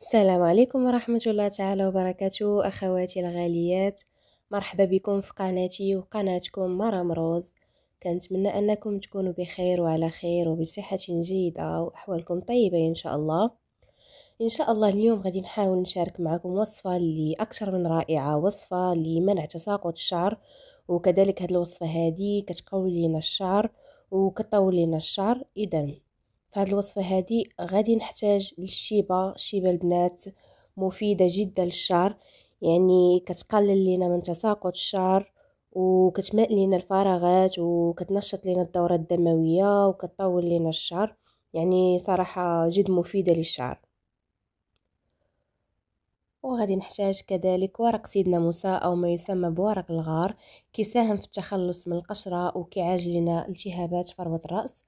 السلام عليكم ورحمة الله تعالى وبركاته أخواتي الغاليات مرحبا بكم في قناتي وقناتكم روز مروز كنتمنى أنكم تكونوا بخير وعلى خير وبصحة جيدة وأحوالكم طيبة إن شاء الله إن شاء الله اليوم غادي نحاول نشارك معكم وصفة اللي أكثر من رائعة وصفة لمنع تساقط الشعر وكذلك هاد الوصفة هذه كتقوي لينا الشعر وكطول لينا الشعر إذا فهاد الوصفه هادي غادي نحتاج الشيبه الشيبه البنات مفيده جدا للشعر يعني كتقلل لينا من تساقط الشعر وكتملأ لينا الفراغات وكتنشط لينا الدوره الدمويه وكتطول لينا الشعر يعني صراحه جد مفيده للشعر وغادي نحتاج كذلك ورق سيدنا موسى او ما يسمى بورق الغار كيساهم في التخلص من القشره وكيعالج لنا التهابات فروه الراس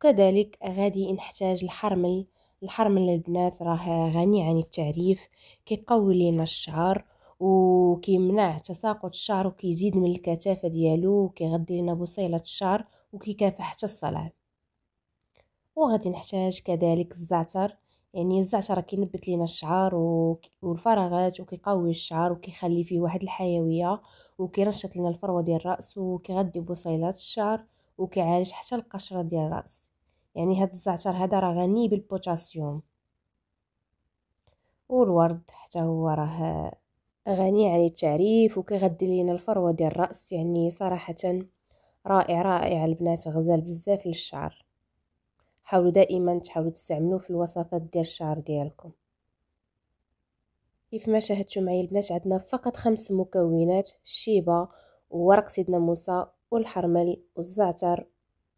وكذلك غادي نحتاج الحرمل الحرمل البنات راه غني عن التعريف كيقوي لينا الشعر وكيمنع تساقط الشعر وكيزيد من الكثافه ديالو وكيغدي لنا بصيله الشعر وكيكافح حتى الصلع وغادي نحتاج كذلك الزعتر يعني الزعتر كينبت لينا الشعر والفراغات وكيقوي الشعر وكيخلي فيه واحد الحيويه وكينشط لينا الفروه ديال الراس وكيغذي بصيلات الشعر وكيعالج حتى القشره ديال الراس يعني هاد الزعتر هذا راه غني بالبوتاسيوم والورد حتى هو راه غني عن التعريف وكيغدي لينا الفروه ديال الراس يعني صراحه رائع رائع البنات غزال بزاف للشعر حاولوا دائما تحاولوا تستعملوه في الوصفات ديال الشعر ديالكم كيف ما شاهدتوا معايا البنات عندنا فقط خمس مكونات شيبه وورق سيدنا موسى والحرمل والزعتر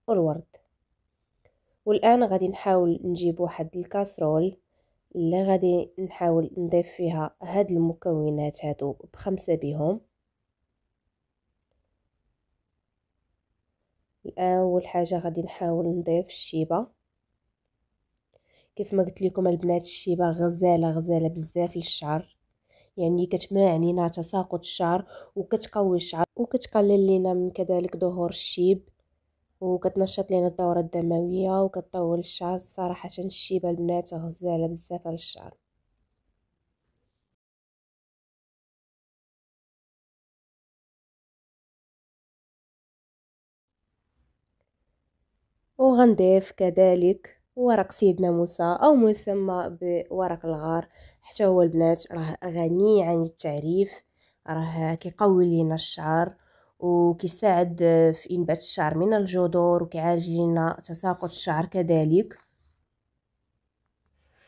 والورد والآن غادي نحاول نجيب واحد الكاسرول اللي غادي نحاول نضيف فيها هاد المكونات هادو بخمسة بيهم الاول حاجه غادي نحاول نضيف الشيبه كيف ما قلت لكم البنات الشيبه غزاله غزاله بزاف للشعر يعني كتمنع لينا تساقط الشعر وكتقوي الشعر وكتقلل لينا من كذلك ظهور الشيب وكتنشط لينا الدورة الدموية وكتطول الشعر صراحة الشيبة البنات غزالة بزاف على الشعر وغنضيف كذلك ورق سيدنا موسى أو مسمى بورق الغار حتى هو البنات راه غني عن التعريف راه كيقوي لينا الشعر وكيساعد في إنبات الشعر من الجذور وكيعالج لينا تساقط الشعر كذلك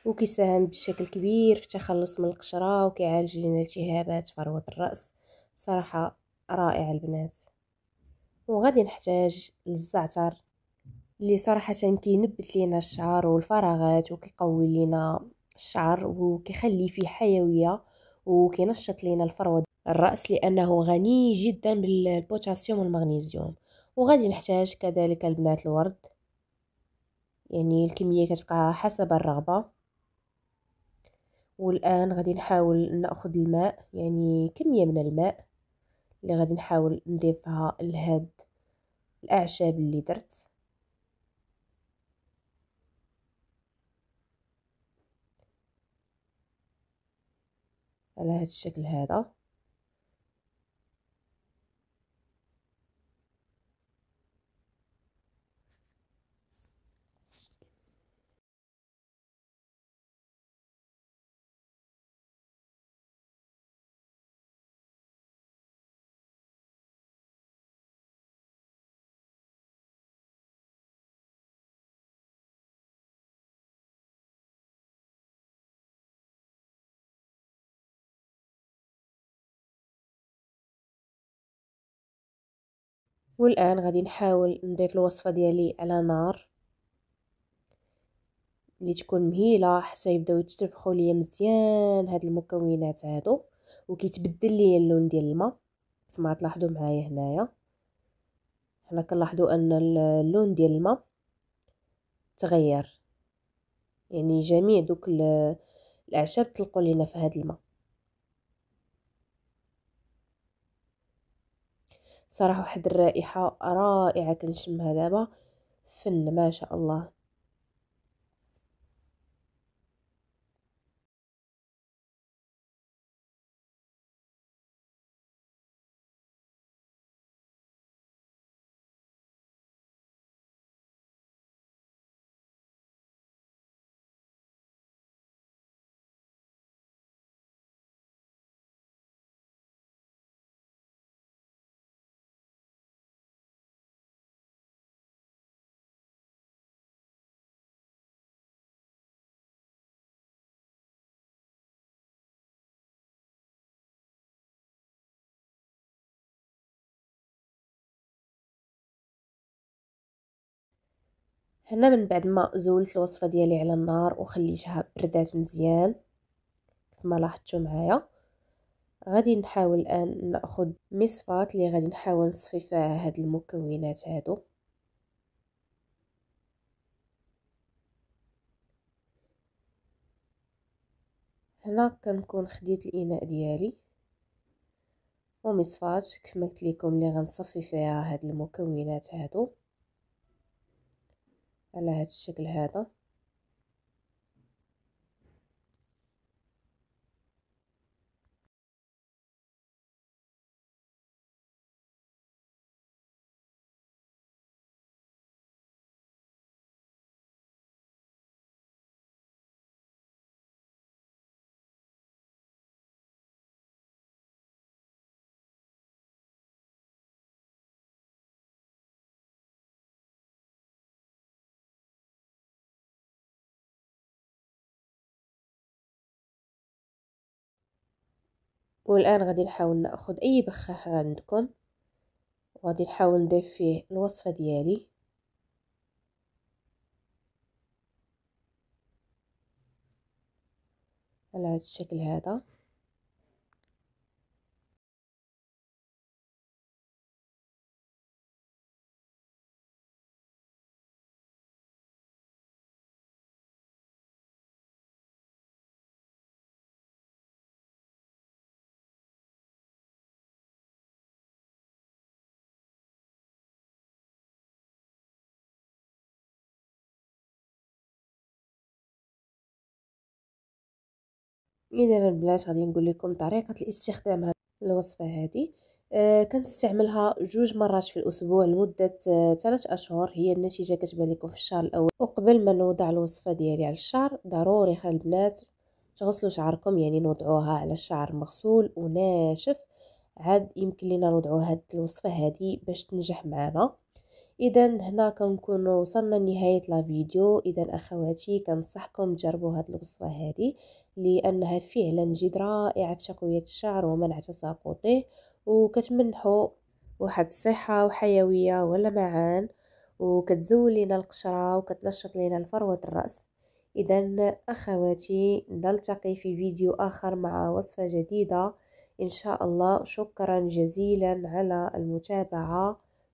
وكيساهم بشكل كبير في التخلص من القشرة وكيعالج لينا التهابات فروة الرأس صراحة رائع البنات وغادي نحتاج للزعتر اللي صراحه كينبت لينا الشعر والفراغات وكيقوي لينا الشعر وكيخلي فيه حيويه وكينشط لينا الفروه الراس لانه غني جدا بالبوتاسيوم والمغنيسيوم وغادي نحتاج كذلك البنات الورد يعني الكميه كتبقى حسب الرغبه والان غادي نحاول ناخذ الماء يعني كميه من الماء اللي غادي نحاول نضيفها لهاد الاعشاب اللي درت على هذا الشكل هذا والان غادي نحاول نضيف الوصفه ديالي على نار اللي تكون مهيله حتى يبداو يتسبخوا ليا مزيان هاد المكونات هادو وكيتبدل ليا اللون ديال الماء كما تلاحظوا معايا هنايا حنا كنلاحظوا ان اللون ديال الماء تغير يعني جميع دوك الاعشاب تلقوا لينا في هاد الماء صراحه واحد الرائحه رائعه كنشمها دابا فن ما شاء الله هنا من بعد ما زولت الوصفه ديالي على النار وخليتها بردات مزيان كما لاحظتوا معايا غادي نحاول الان ناخذ مصفاه اللي غادي نحاول نصفي فيها هاد المكونات هادو هنا كنكون خديت الاناء ديالي ومصفات كما قلت لكم اللي غنصفي فيها هاد المكونات هادو على هذا الشكل هذا والان غادي نحاول ناخذ اي بخاخ عندكم وغادي نحاول نضيف فيه الوصفه ديالي على هذا الشكل هذا اذا البنات غادي نقول لكم طريقه الاستخدام هاد الوصفه هذه آه كنستعملها جوج مرات في الاسبوع لمده ثلاث آه، اشهر هي النتيجه كتبان لكم في الشهر الاول وقبل ما نوضع الوصفه ديالي على الشعر ضروري خلي البنات تغسلوا شعركم يعني نوضعوها على الشعر مغسول وناشف عاد يمكن لينا نوضعوا هاد الوصفه هذه باش تنجح معنا اذا هنا كنكون وصلنا لنهايه لا فيديو اذا اخواتي كنصحكم تجربوا هاد الوصفه هذه لانها فعلا جد رائعه في تقويه الشعر ومنع تساقطه وكتمنحوا واحد الصحه وحيويه ولمعان وكتزول لنا القشره وكتنشط لنا فروه الراس اذا اخواتي نلتقي في فيديو اخر مع وصفه جديده ان شاء الله شكرا جزيلا على المتابعه